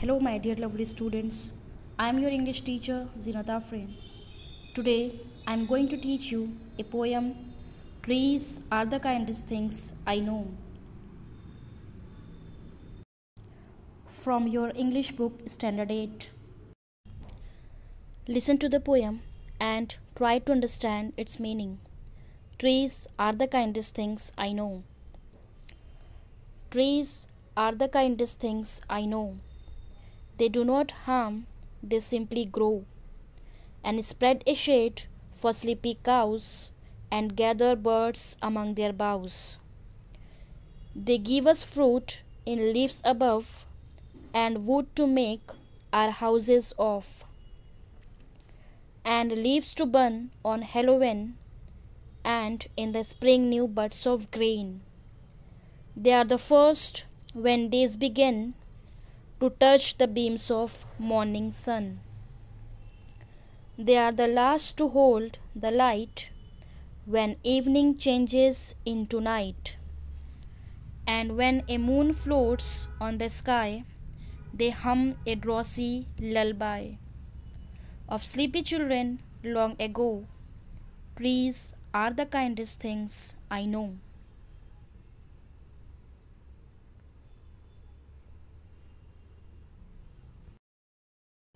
Hello, my dear lovely students. I am your English teacher, Zinata Afrin. Today, I am going to teach you a poem, Trees Are the Kindest Things I Know. From your English book, Standard 8. Listen to the poem and try to understand its meaning. Trees are the kindest things I know. Trees are the kindest things I know they do not harm, they simply grow and spread a shade for sleepy cows and gather birds among their boughs. They give us fruit in leaves above and wood to make our houses of, and leaves to burn on Halloween and in the spring new buds of grain. They are the first when days begin to touch the beams of morning sun. They are the last to hold the light when evening changes into night. And when a moon floats on the sky, they hum a drowsy lullaby of sleepy children long ago. Trees are the kindest things I know.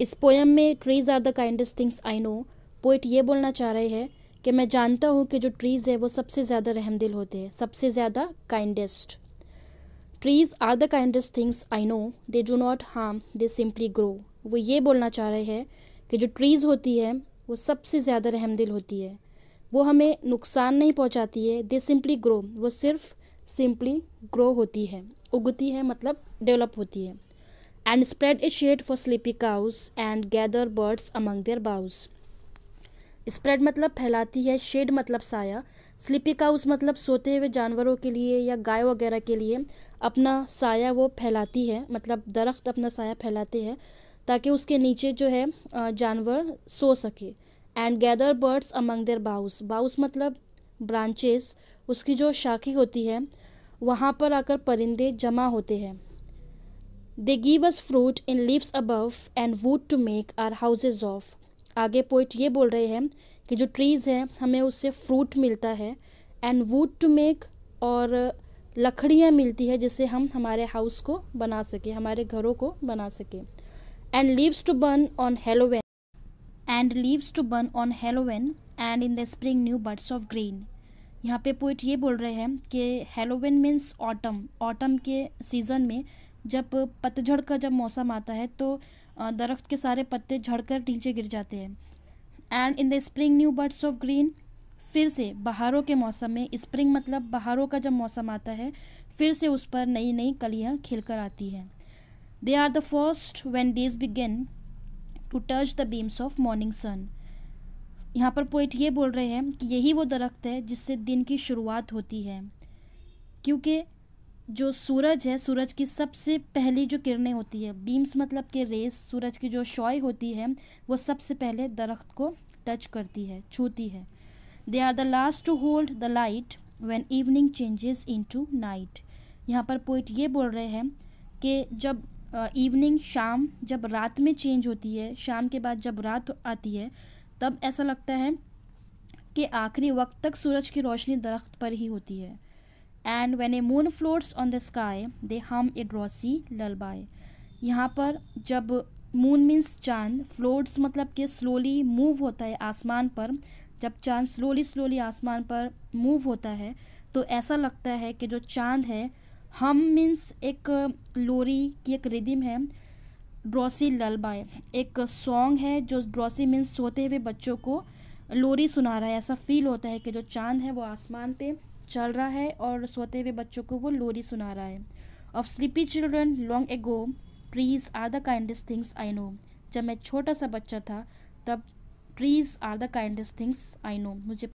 इस poem में trees are the kindest things I know poet ये बोलना चाह रहे हैं कि मैं जानता हूँ कि जो ट्रीज़ है वो सबसे ज़्यादा रहमदिल होते हैं सबसे ज़्यादा kindest trees are the kindest things I know they do not harm they simply grow वो ये बोलना चाह रहे हैं कि जो ट्रीज़ होती है वो सबसे ज़्यादा रहमदिल होती है वो हमें नुकसान नहीं पहुँचाती है दे सिंपली ग्रो वो सिर्फ सिंपली ग्रो होती है उगती है मतलब डेवलप होती है and spread a shade for sleepy cows and gather birds among their bows spread मतलब फैलाती है शेड मतलब साया स्लीपी काउस मतलब सोते हुए जानवरों के लिए या गाय वगैरह के लिए अपना साया वो फैलाती है मतलब दरख्त अपना साया फैलाते हैं ताकि उसके नीचे जो है जानवर सो सके and gather birds among their boughs boughs मतलब ब्रांचेस उसकी जो शाखी होती है वहाँ पर आकर परिंदे जमा होते हैं they give us fruit in leaves above and wood to make our houses of आगे पोइट ये बोल रहे हैं कि जो ट्रीज़ हैं हमें उससे फ्रूट मिलता है एंड वुड टू मेक और लकड़ियाँ मिलती है जिससे हम हमारे हाउस को बना सके हमारे घरों को बना सके and leaves to burn on Halloween and leaves to burn on Halloween and in the spring new birds of green यहाँ पे पोइट ये बोल रहे हैं कि हेलोवेन मीन्स ऑटम ऑटम के सीज़न में जब पतझड़ का जब मौसम आता है तो दरख्त के सारे पत्ते झड़कर नीचे गिर जाते हैं and in the spring new birds of green फिर से बहारों के मौसम में स्प्रिंग मतलब बहारों का जब मौसम आता है फिर से उस पर नई नई कलियाँ खिलकर आती हैं they are the first when days begin to touch the beams of morning sun यहाँ पर पोइट ये बोल रहे हैं कि यही वो दरख्त है जिससे दिन की शुरुआत होती है क्योंकि जो सूरज है सूरज की सबसे पहली जो किरणें होती है बीम्स मतलब के रेस सूरज की जो शॉय होती है वो सबसे पहले दरख्त को टच करती है छूती है they are the last to hold the light when evening changes into night यहाँ पर पोइट ये बोल रहे हैं कि जब इवनिंग uh, शाम जब रात में चेंज होती है शाम के बाद जब रात आती है तब ऐसा लगता है कि आखिरी वक्त तक सूरज की रोशनी दरख्त पर ही होती है and when a moon floats on the sky they hum a ड्रॉसी ललबाई यहाँ पर जब मून मीन्स चांद फ्लोट्स मतलब कि स्लोली मूव होता है आसमान पर जब चांद स्लोली स्लोली आसमान पर मूव होता है तो ऐसा लगता है कि जो चांद है हम मीन्स एक लोरी की एक रिदिम है ड्रॉसी ललबाए एक सॉन्ग है जो ड्रॉसी मीन्स सोते हुए बच्चों को लोरी सुना रहा है ऐसा फील होता है कि जो चांद है वो आसमान पे चल रहा है और सोते हुए बच्चों को वो लोरी सुना रहा है of sleepy children long ago trees are the kindest things I know जब मैं छोटा सा बच्चा था तब trees are the kindest things I know मुझे